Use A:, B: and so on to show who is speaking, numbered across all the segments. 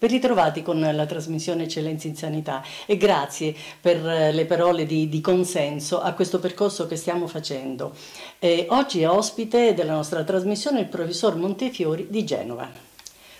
A: Ben ritrovati con la trasmissione Eccellenza in Sanità e grazie per eh, le parole di, di consenso a questo percorso che stiamo facendo. Eh, oggi è ospite della nostra trasmissione il professor Montefiori di Genova.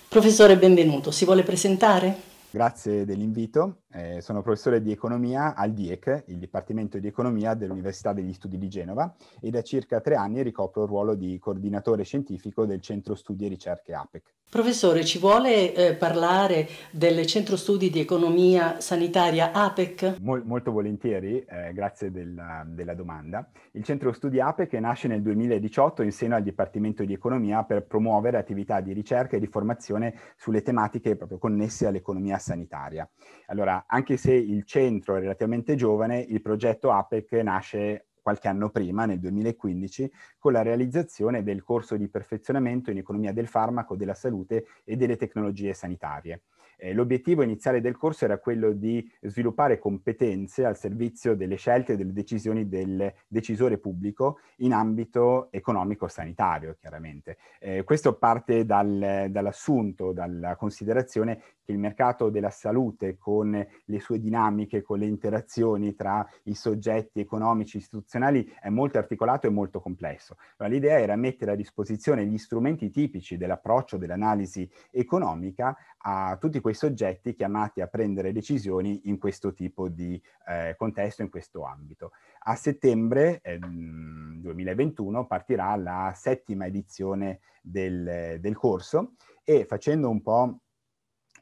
A: Professore, benvenuto. Si vuole presentare?
B: Grazie dell'invito, eh, sono professore di economia al DIEC, il Dipartimento di Economia dell'Università degli Studi di Genova e da circa tre anni ricopro il ruolo di coordinatore scientifico del Centro Studi e Ricerche
A: APEC. Professore, ci vuole eh, parlare del Centro Studi di Economia Sanitaria APEC? Mol, molto volentieri, eh, grazie della, della, domanda. Il
B: Centro Studi APEC nasce nel 2018 in seno al Dipartimento di Economia per promuovere attività di ricerca e di formazione sulle tematiche proprio connesse all'economia disciplina sanitaria. Allora, anche se il centro è relativamente giovane, il progetto APEC nasce qualche anno prima, nel 2015, con la realizzazione del corso di perfezionamento in economia del farmaco, della salute e delle tecnologie sanitarie. Eh, l'obiettivo iniziale del corso era quello di sviluppare competenze al servizio delle scelte e delle decisioni del decisore pubblico in ambito economico-sanitario, chiaramente. Eh, questo parte dal, dall'assunto, dalla considerazione che il mercato della salute con le sue dinamiche, con le interazioni tra i soggetti economici e istituzionali è molto articolato e molto complesso. Allora, l'idea era mettere a disposizione gli strumenti tipici dell'approccio dell'analisi economica a tutti quei soggetti chiamati a prendere decisioni in questo tipo di eh, contesto, in questo ambito. A settembre eh, 2021 partirà la settima edizione del, del corso e facendo un po'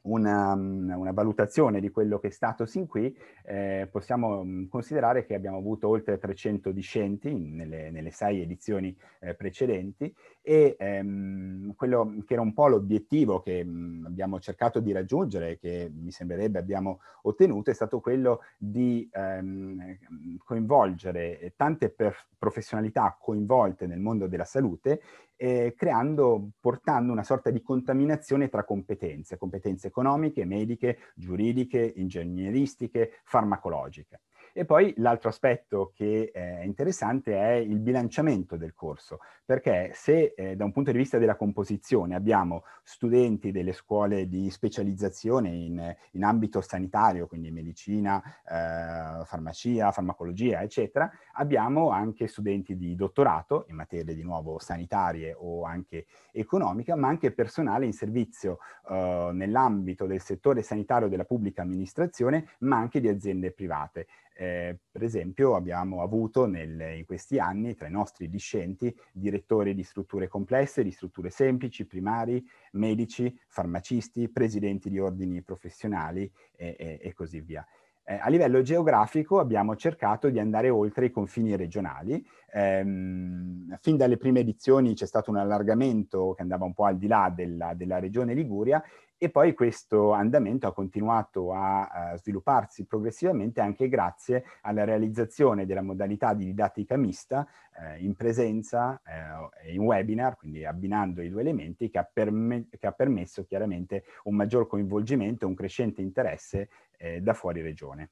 B: una, mm, una, valutazione di quello che è stato sin qui, eh, possiamo mm, considerare che abbiamo avuto oltre 300 discenti nelle, nelle sei edizioni eh, precedenti e ehm, quello che era un po' l'obiettivo che mh, mm, abbiamo cercato di raggiungere, che mi sembrerebbe abbiamo ottenuto, è stato quello di ehm, coinvolgere tante professionalità coinvolte nel mondo della salute eh, creando, portando una sorta di contaminazione tra competenze, competenze economiche, mediche, giuridiche, ingegneristiche, farmacologiche. E poi l'altro aspetto che è eh, interessante è il bilanciamento del corso, perché se eh, da un punto di vista della composizione abbiamo studenti delle scuole di specializzazione in, in ambito sanitario, quindi medicina, eh, farmacia, farmacologia, eccetera, abbiamo anche studenti di dottorato in materie di nuovo sanitarie o anche economica, ma anche personale in servizio eh, nell'ambito del settore sanitario della pubblica amministrazione, ma anche di aziende private. Eh, per esempio abbiamo avuto nel, in questi anni tra i nostri discenti direttori di strutture complesse, di strutture semplici, primari, medici, farmacisti, presidenti di ordini professionali e, e, e così via. Eh, a livello geografico abbiamo cercato di andare oltre i confini regionali. Eh, fin dalle prime edizioni c'è stato un allargamento che andava un po' al di là della, della regione Liguria e poi questo andamento ha continuato a, a svilupparsi progressivamente anche grazie alla realizzazione della modalità di didattica mista eh, in presenza eh, e eh, in webinar, quindi abbinando i due elementi, che ha, che ha, permesso chiaramente un maggior coinvolgimento, e un crescente interesse eh, da fuori regione.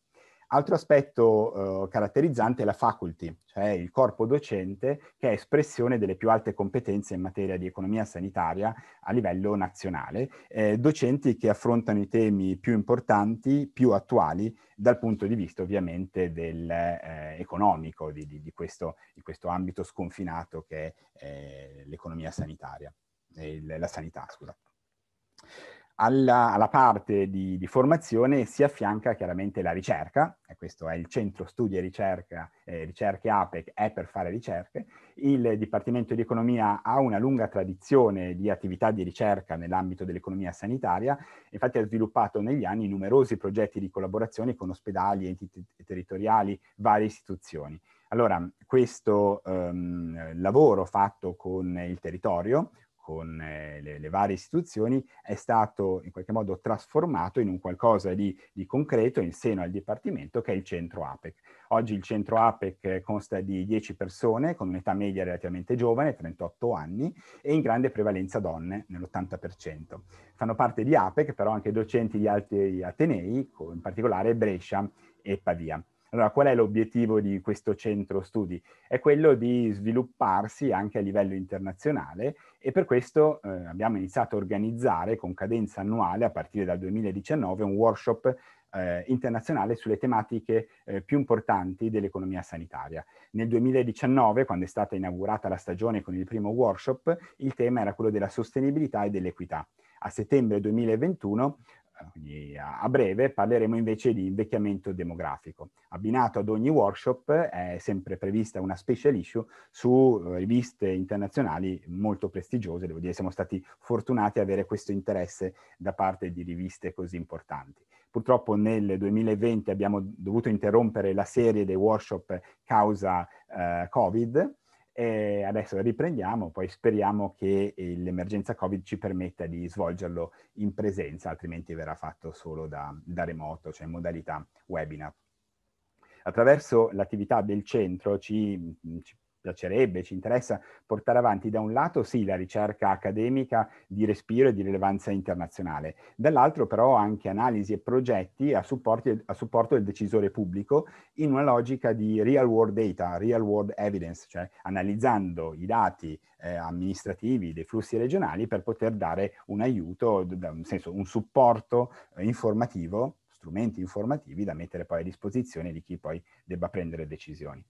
B: Altro aspetto eh, caratterizzante è la faculty, cioè il corpo docente che è espressione delle più alte competenze in materia di economia sanitaria a livello nazionale, eh, docenti che affrontano i temi più importanti, più attuali dal punto di vista ovviamente del, eh, economico di, di, di, questo, di, questo, ambito sconfinato che è eh, l'economia sanitaria, eh, il, la sanità, scusa alla, alla parte di, di, formazione si affianca chiaramente la ricerca, e questo è il centro studi e ricerca, eh, ricerche APEC è per fare ricerche, il Dipartimento di Economia ha una lunga tradizione di attività di ricerca nell'ambito dell'economia sanitaria, infatti ha sviluppato negli anni numerosi progetti di collaborazione con ospedali, enti territoriali, varie istituzioni. Allora, questo ehm, lavoro fatto con il territorio, con eh, le, le, varie istituzioni, è stato in qualche modo trasformato in un qualcosa di, di, concreto in seno al Dipartimento che è il centro APEC. Oggi il centro APEC eh, consta di 10 persone con un'età media relativamente giovane, 38 anni, e in grande prevalenza donne, nell'80%. Fanno parte di APEC però anche docenti di altri atenei, in particolare Brescia e Pavia. Allora, qual è l'obiettivo di questo centro studi? È quello di svilupparsi anche a livello internazionale e per questo eh, abbiamo iniziato a organizzare con cadenza annuale a partire dal 2019 un workshop eh, internazionale sulle tematiche eh, più importanti dell'economia sanitaria. Nel 2019, quando è stata inaugurata la stagione con il primo workshop, il tema era quello della sostenibilità e dell'equità. A settembre 2021 eh, a breve parleremo invece di invecchiamento demografico. Abbinato ad ogni workshop è sempre prevista una special issue su eh, riviste internazionali molto prestigiose, devo dire siamo stati fortunati ad avere questo interesse da parte di riviste così importanti. Purtroppo nel 2020 abbiamo dovuto interrompere la serie dei workshop causa eh, Covid, eh, adesso riprendiamo, poi speriamo che eh, l'emergenza Covid ci permetta di svolgerlo in presenza, altrimenti verrà fatto solo da, da remoto, cioè in modalità webinar. Attraverso l'attività del centro ci, ci piacerebbe, ci interessa portare avanti da un lato sì la ricerca accademica di respiro e di rilevanza internazionale, dall'altro però anche analisi e progetti a, supporti, a supporto del decisore pubblico in una logica di real world data, real world evidence, cioè analizzando i dati eh, amministrativi dei flussi regionali per poter dare un aiuto, nel senso un supporto eh, informativo, strumenti informativi da mettere poi a disposizione di chi poi debba prendere decisioni.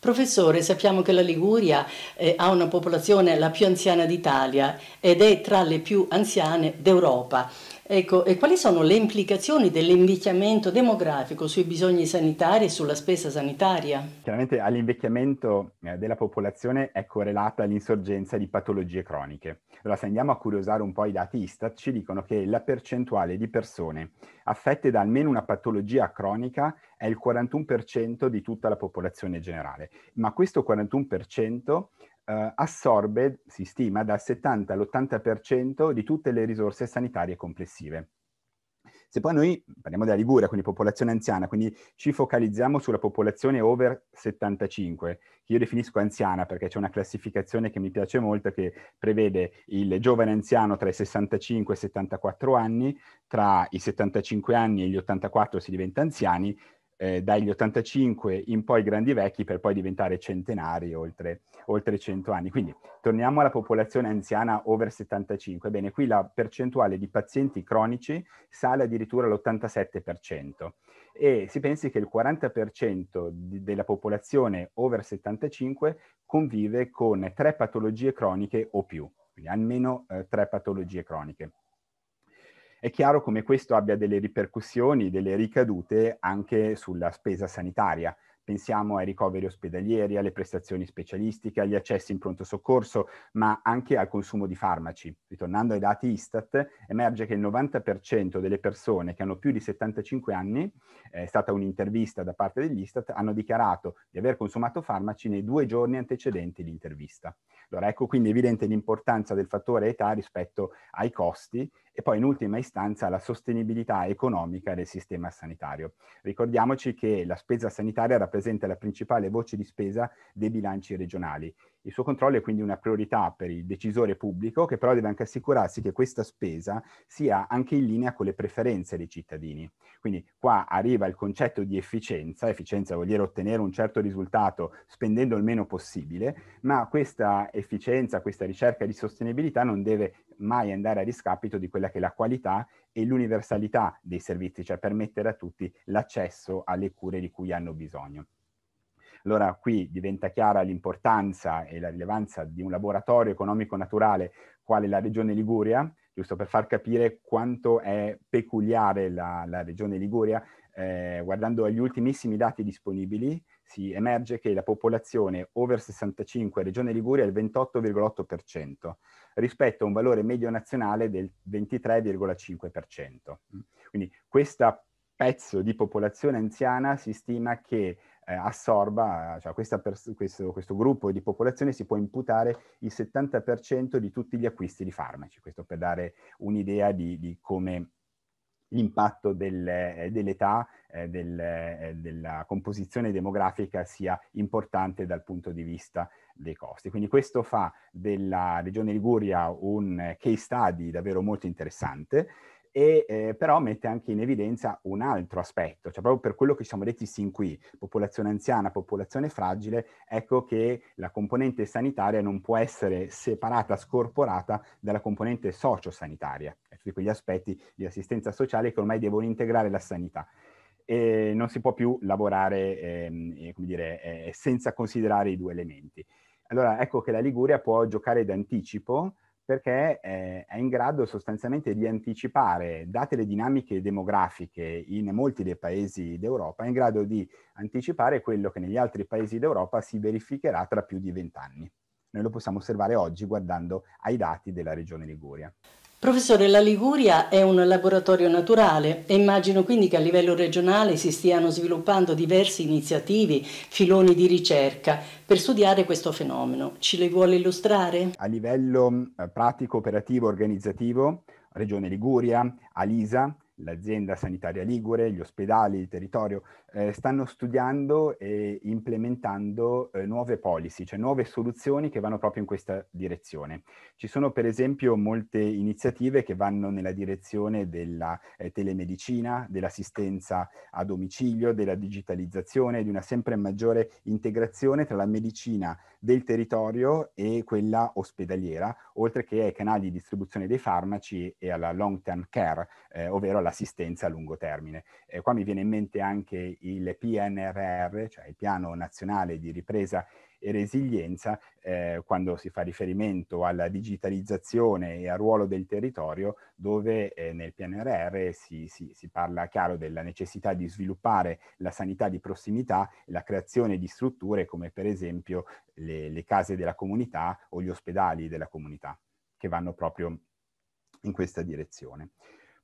A: Professore, sappiamo che la Liguria eh, ha una popolazione la più anziana d'Italia ed è tra le più anziane d'Europa. Ecco, e quali sono le implicazioni dell'invecchiamento demografico sui bisogni sanitari e sulla spesa sanitaria? Chiaramente
B: all'invecchiamento eh, della popolazione è correlata l'insorgenza di patologie croniche. Allora, se andiamo a curiosare un po' i dati Istat, ci dicono che la percentuale di persone affette da almeno una patologia cronica è il 41% di tutta la popolazione generale, ma questo 41% eh, assorbe, si stima, dal 70 all'80% di tutte le risorse sanitarie complessive. Se poi noi parliamo della Liguria, quindi popolazione anziana, quindi ci focalizziamo sulla popolazione over 75, che io definisco anziana perché c'è una classificazione che mi piace molto che prevede il giovane anziano tra i 65 e i 74 anni, tra i 75 anni e gli 84 si diventa anziani, eh, dagli 85 in poi grandi vecchi per poi diventare centenari oltre, oltre 100 anni. Quindi torniamo alla popolazione anziana over 75. Ebbene, qui la percentuale di pazienti cronici sale addirittura all'87% e si pensi che il 40% di, della popolazione over 75 convive con tre patologie croniche o più, quindi almeno eh, tre patologie croniche. È chiaro come questo abbia delle ripercussioni, delle ricadute anche sulla spesa sanitaria. Pensiamo ai ricoveri ospedalieri, alle prestazioni specialistiche, agli accessi in pronto soccorso, ma anche al consumo di farmaci. Ritornando ai dati Istat, emerge che il 90% delle persone che hanno più di 75 anni, è stata un'intervista da parte dell'Istat, hanno dichiarato di aver consumato farmaci nei due giorni antecedenti l'intervista. Allora ecco quindi evidente l'importanza del fattore età rispetto ai costi e poi in ultima istanza la sostenibilità economica del sistema sanitario. Ricordiamoci che la spesa sanitaria rappresenta la principale voce di spesa dei bilanci regionali il suo controllo è quindi una priorità per il decisore pubblico che però deve anche assicurarsi che questa spesa sia anche in linea con le preferenze dei cittadini. Quindi qua arriva il concetto di efficienza, efficienza vuol dire ottenere un certo risultato spendendo il meno possibile, ma questa efficienza, questa ricerca di sostenibilità non deve mai andare a discapito di quella che è la qualità e l'universalità dei servizi, cioè permettere a tutti l'accesso alle cure di cui hanno bisogno. Allora qui diventa chiara l'importanza e la rilevanza di un laboratorio economico naturale quale la regione Liguria, giusto per far capire quanto è peculiare la, la regione Liguria. Eh, guardando agli ultimissimi dati disponibili, si emerge che la popolazione over 65 regione Liguria è il 28,8% rispetto a un valore medio nazionale del 23,5%. Quindi questo pezzo di popolazione anziana si stima che eh, assorba, cioè pers- questo, questo, gruppo di popolazione si può imputare il 70% di tutti gli acquisti di farmaci, questo per dare un'idea di, di come l'impatto del, eh, dell'età, eh, del, eh, della composizione demografica sia importante dal punto di vista dei costi. Quindi questo fa della regione Liguria un eh, case study davvero molto interessante e eh, però mette anche in evidenza un altro aspetto, cioè proprio per quello che ci siamo detti sin qui, popolazione anziana, popolazione fragile, ecco che la componente sanitaria non può essere separata, scorporata dalla componente sociosanitaria, cioè tutti quegli aspetti di assistenza sociale che ormai devono integrare la sanità. E non si può più lavorare eh, dire, eh, senza considerare i due elementi. Allora ecco che la Liguria può giocare d'anticipo perché eh, è in grado sostanzialmente di anticipare, date le dinamiche demografiche in molti dei paesi d'Europa, è in grado di anticipare quello che negli altri paesi d'Europa si verificherà tra più di vent'anni. Noi lo possiamo osservare oggi guardando ai dati della regione Liguria.
A: Professore, la Liguria è un laboratorio naturale e immagino quindi che a livello regionale si stiano sviluppando diverse iniziative, filoni di ricerca per studiare questo fenomeno. Ci le vuole illustrare? A livello eh, pratico,
B: operativo, organizzativo, Regione Liguria, Alisa, l'azienda sanitaria Ligure, gli ospedali, il territorio, eh, stanno studiando e implementando eh, nuove policy, cioè nuove soluzioni che vanno proprio in questa direzione. Ci sono per esempio molte iniziative che vanno nella direzione della eh, telemedicina, dell'assistenza a domicilio, della digitalizzazione, di una sempre maggiore integrazione tra la medicina del territorio e quella ospedaliera, oltre che ai canali di distribuzione dei farmaci e alla long-term care, eh, ovvero alla all'assistenza a lungo termine. Eh, qua mi viene in mente anche il PNRR, cioè il Piano Nazionale di Ripresa e Resilienza, eh, quando si fa riferimento alla digitalizzazione e al ruolo del territorio, dove eh, nel PNRR si, si, si parla chiaro della necessità di sviluppare la sanità di prossimità, la creazione di strutture come per esempio le, le case della comunità o gli ospedali della comunità, che vanno proprio in questa direzione.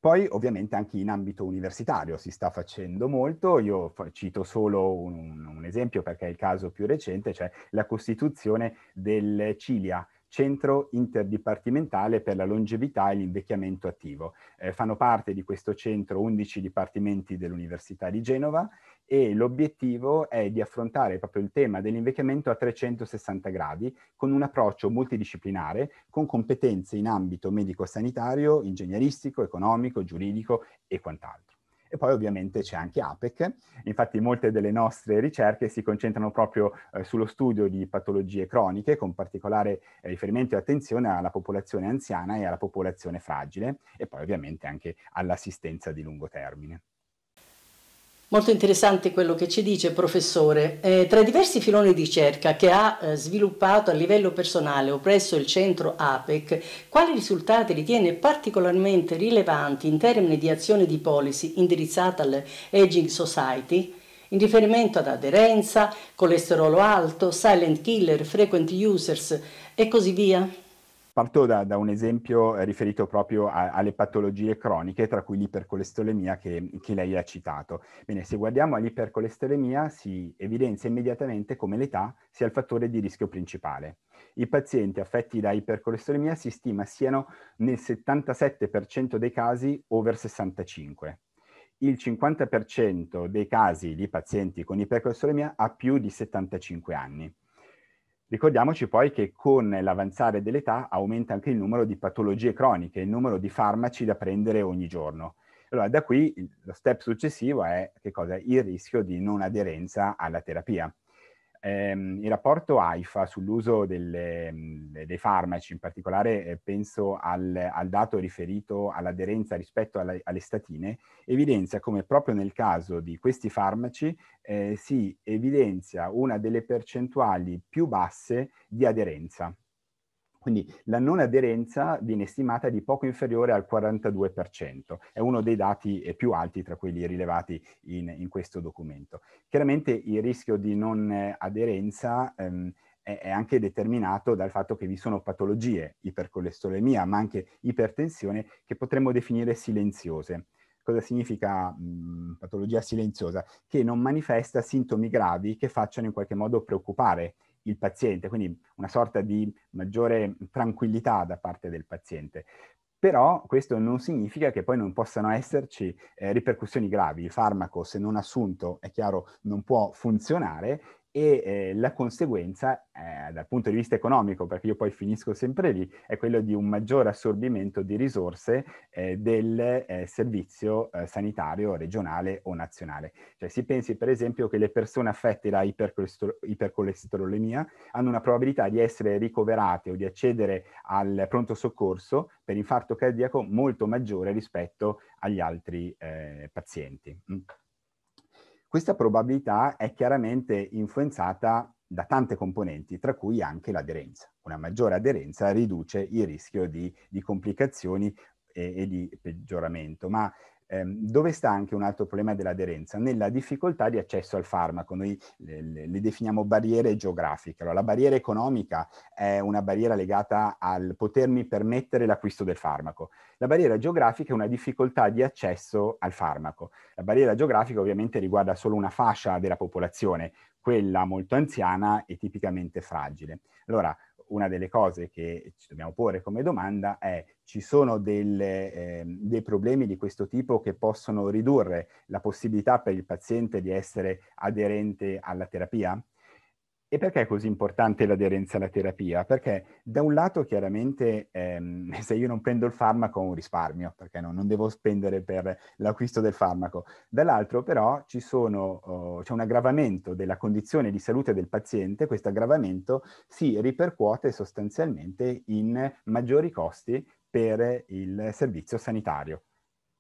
B: Poi ovviamente anche in ambito universitario si sta facendo molto, io cito solo un, un esempio perché è il caso più recente, cioè la costituzione del CILIA, Centro Interdipartimentale per la Longevità e l'Invecchiamento Attivo. Eh, fanno parte di questo centro 11 dipartimenti dell'Università di Genova e l'obiettivo è di affrontare proprio il tema dell'invecchiamento a 360 gradi con un approccio multidisciplinare con competenze in ambito medico-sanitario, ingegneristico, economico, giuridico e quant'altro. E poi ovviamente c'è anche APEC, infatti molte delle nostre ricerche si concentrano proprio eh, sullo studio di patologie croniche, con particolare eh, riferimento e attenzione alla popolazione anziana e alla popolazione fragile, e poi ovviamente anche all'assistenza di lungo termine.
A: Molto interessante quello che ci dice, professore. Eh, tra i diversi filoni di ricerca che ha eh, sviluppato a livello personale o presso il centro APEC, quali risultati ritiene particolarmente rilevanti in termini di azione di policy indirizzata all'Aging Society? In riferimento ad aderenza, colesterolo alto, silent killer, frequent users e così via?
B: Parto da, da un esempio eh, riferito proprio a, alle patologie croniche, tra cui l'ipercolestolemia che, che, lei ha citato. Bene, se guardiamo all'ipercolestolemia si evidenzia immediatamente come l'età sia il fattore di rischio principale. I pazienti affetti da ipercolestolemia si stima siano nel 77% dei casi over 65 il 50% dei casi di pazienti con ipercolestolemia ha più di 75 anni. Ricordiamoci poi che con l'avanzare dell'età aumenta anche il numero di patologie croniche, il numero di farmaci da prendere ogni giorno. Allora, da qui lo step successivo è Il rischio di non aderenza alla terapia. Ehm, il rapporto AIFA sull'uso delle, dei farmaci, in particolare eh, penso al, al dato riferito all'aderenza rispetto alla, alle statine, evidenzia come proprio nel caso di questi farmaci eh, si evidenzia una delle percentuali più basse di aderenza. Quindi la non aderenza viene stimata di poco inferiore al 42%, è uno dei dati eh, più alti tra quelli rilevati in, in questo documento. Chiaramente il rischio di non eh, aderenza ehm, è, è anche determinato dal fatto che vi sono patologie, ipercolesterolemia, ma anche ipertensione, che potremmo definire silenziose. Cosa significa mh, mm, patologia silenziosa? Che non manifesta sintomi gravi che facciano in qualche modo preoccupare il paziente, quindi una sorta di maggiore tranquillità da parte del paziente. Però questo non significa che poi non possano esserci eh, ripercussioni gravi. Il farmaco, se non assunto, è chiaro, non può funzionare e eh, la conseguenza, eh, dal punto di vista economico, perché io poi finisco sempre lì, è quello di un maggiore assorbimento di risorse eh, del eh, servizio eh, sanitario regionale o nazionale. Cioè si pensi per esempio che le persone affette da ipercolestero- ipercolesterolemia hanno una probabilità di essere ricoverate o di accedere al pronto soccorso per infarto cardiaco molto maggiore rispetto agli altri eh, pazienti. Mm. Questa probabilità è chiaramente influenzata da tante componenti, tra cui anche l'aderenza. Una maggiore aderenza riduce il rischio di, di complicazioni e, e, di peggioramento, ma Ehm, dove sta anche un altro problema dell'aderenza? Nella difficoltà di accesso al farmaco. Noi le, le, le definiamo barriere geografiche. Allora, la barriera economica è una barriera legata al potermi permettere l'acquisto del farmaco. La barriera geografica è una difficoltà di accesso al farmaco. La barriera geografica ovviamente riguarda solo una fascia della popolazione, quella molto anziana e tipicamente fragile. Allora, una delle cose che ci dobbiamo porre come domanda è ci sono delle, eh, dei problemi di questo tipo che possono ridurre la possibilità per il paziente di essere aderente alla terapia? E perché è così importante l'aderenza alla terapia? Perché da un lato chiaramente ehm, se io non prendo il farmaco ho un risparmio, perché no, non devo spendere per l'acquisto del farmaco. Dall'altro però sono, oh, c'è un aggravamento della condizione di salute del paziente, questo aggravamento si ripercuote sostanzialmente in maggiori costi per il servizio sanitario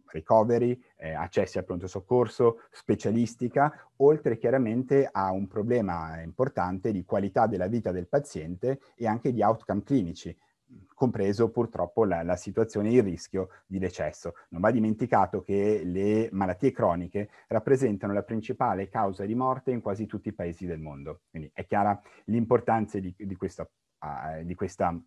B: ricoveri, eh, accessi al pronto soccorso, specialistica, oltre chiaramente a un problema importante di qualità della vita del paziente e anche di outcome clinici, compreso purtroppo la, la situazione e il rischio di decesso. Non va dimenticato che le malattie croniche rappresentano la principale causa di morte in quasi tutti i paesi del mondo. Quindi è chiara l'importanza di, di, questa, uh, di questa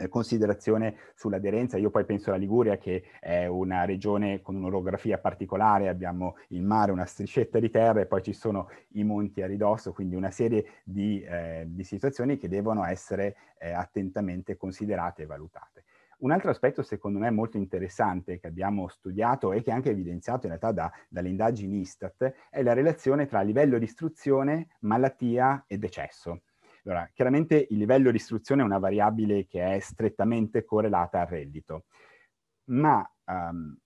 B: eh, considerazione sull'aderenza. Io poi penso alla Liguria che è una regione con un'orografia particolare, abbiamo il mare, una striscetta di terra e poi ci sono i monti a ridosso, quindi una serie di, eh, di situazioni che devono essere eh, attentamente considerate e valutate. Un altro aspetto secondo me molto interessante che abbiamo studiato e che è anche evidenziato in realtà da, dalle indagini Istat è la relazione tra livello di istruzione, malattia e decesso. Allora, chiaramente il livello di istruzione è una variabile che è strettamente correlata al reddito, ma um,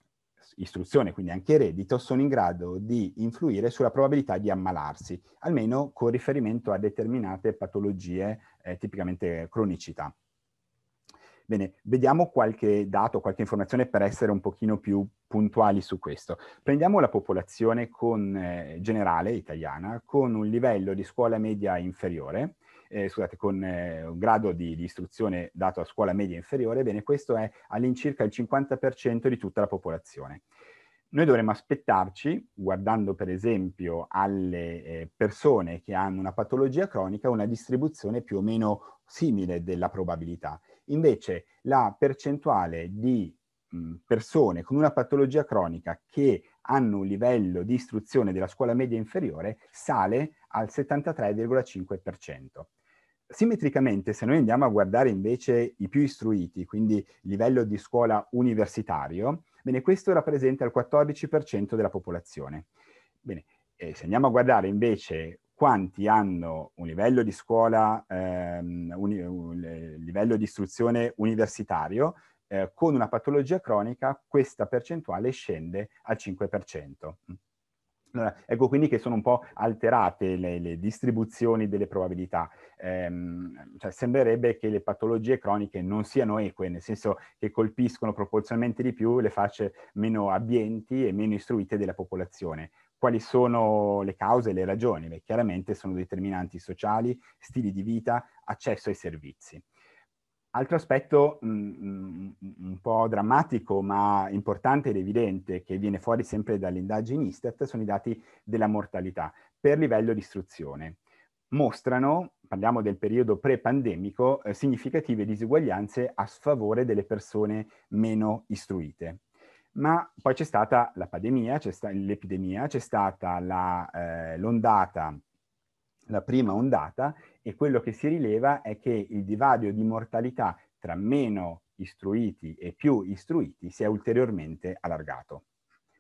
B: istruzione, quindi anche reddito, sono in grado di influire sulla probabilità di ammalarsi, almeno con riferimento a determinate patologie, eh, tipicamente cronicità. Bene, vediamo qualche dato, qualche informazione per essere un pochino più puntuali su questo. Prendiamo la popolazione con, eh, generale italiana con un livello di scuola media inferiore, eh, scusate, con eh, un grado di, di, istruzione dato a scuola media inferiore, bene, questo è all'incirca il 50% di tutta la popolazione. Noi dovremmo aspettarci, guardando per esempio alle eh, persone che hanno una patologia cronica, una distribuzione più o meno simile della probabilità. Invece la percentuale di persone con una patologia cronica che hanno un livello di istruzione della scuola media inferiore sale al 73,5%. Simmetricamente, se noi andiamo a guardare invece i più istruiti, quindi livello di scuola universitario, bene, questo rappresenta il 14% della popolazione. Bene, eh, se andiamo a guardare invece quanti hanno un livello di scuola, ehm, un, un, un, livello di istruzione universitario, eh, con una patologia cronica questa percentuale scende al 5%. Allora, ecco quindi che sono un po' alterate le, le distribuzioni delle probabilità. Ehm, cioè, sembrerebbe che le patologie croniche non siano eque, nel senso che colpiscono proporzionalmente di più le fasce meno abbienti e meno istruite della popolazione. Quali sono le cause e le ragioni? Beh, chiaramente sono determinanti sociali, stili di vita, accesso ai servizi. Altro aspetto mh, mm, mh, mm, un po' drammatico ma importante ed evidente che viene fuori sempre dall'indagine Istat sono i dati della mortalità per livello di istruzione. Mostrano, parliamo del periodo pre-pandemico, eh, significative disuguaglianze a sfavore delle persone meno istruite. Ma poi c'è stata la pandemia, c'è sta- l'epidemia, c'è stata la, eh, l'ondata la prima ondata e quello che si rileva è che il divario di mortalità tra meno istruiti e più istruiti si è ulteriormente allargato,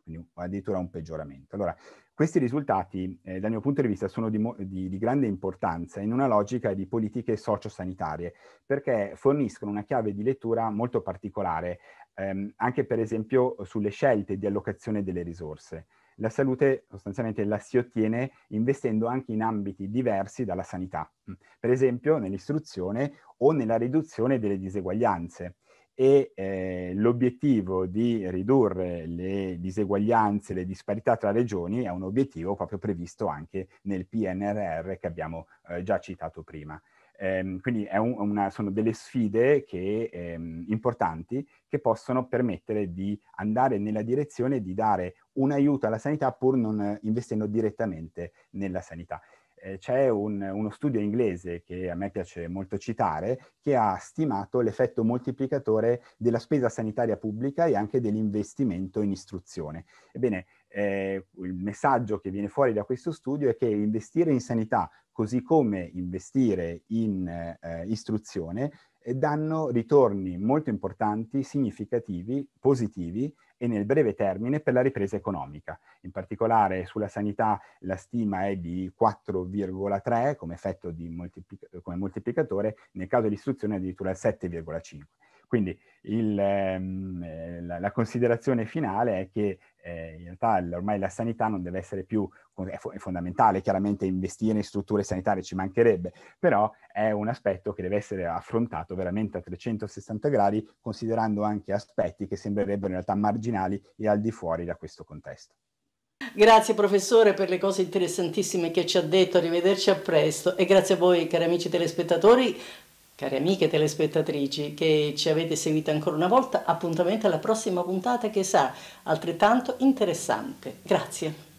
B: quindi addirittura un peggioramento. Allora, questi risultati, eh, dal mio punto di vista, sono di, di, di, grande importanza in una logica di politiche sociosanitarie, perché forniscono una chiave di lettura molto particolare, ehm, anche per esempio sulle scelte di allocazione delle risorse. La salute sostanzialmente la si ottiene investendo anche in ambiti diversi dalla sanità, mm. per esempio nell'istruzione o nella riduzione delle diseguaglianze e eh, l'obiettivo di ridurre le diseguaglianze, le disparità tra regioni è un obiettivo proprio previsto anche nel PNRR che abbiamo eh, già citato prima. Ehm, quindi un, una, sono delle sfide che, ehm, importanti che possono permettere di andare nella direzione di dare un aiuto alla sanità pur non investendo direttamente nella sanità eh, c'è un, uno studio inglese che a me piace molto citare, che ha stimato l'effetto moltiplicatore della spesa sanitaria pubblica e anche dell'investimento in istruzione. Ebbene, eh, il messaggio che viene fuori da questo studio è che investire in sanità così come investire in eh, istruzione, eh, danno ritorni molto importanti, significativi, positivi e nel breve termine per la ripresa economica. In particolare sulla sanità la stima è di 4,3 come effetto di moltiplic- come moltiplicatore, nel caso dell'istruzione addirittura 7,5. Quindi il, ehm, eh, la, considerazione finale è che eh, in realtà ormai la sanità non deve essere più, è, fo- è, fondamentale chiaramente investire in strutture sanitarie, ci mancherebbe, però è un aspetto che deve essere affrontato veramente a 360 gradi, considerando anche aspetti che sembrerebbero in realtà marginali e al di fuori da questo contesto.
A: Grazie professore per le cose interessantissime che ci ha detto, arrivederci a presto e grazie a voi cari amici telespettatori Cari amiche telespettatrici che ci avete seguito ancora una volta, appuntamento alla prossima puntata che sarà altrettanto interessante. Grazie.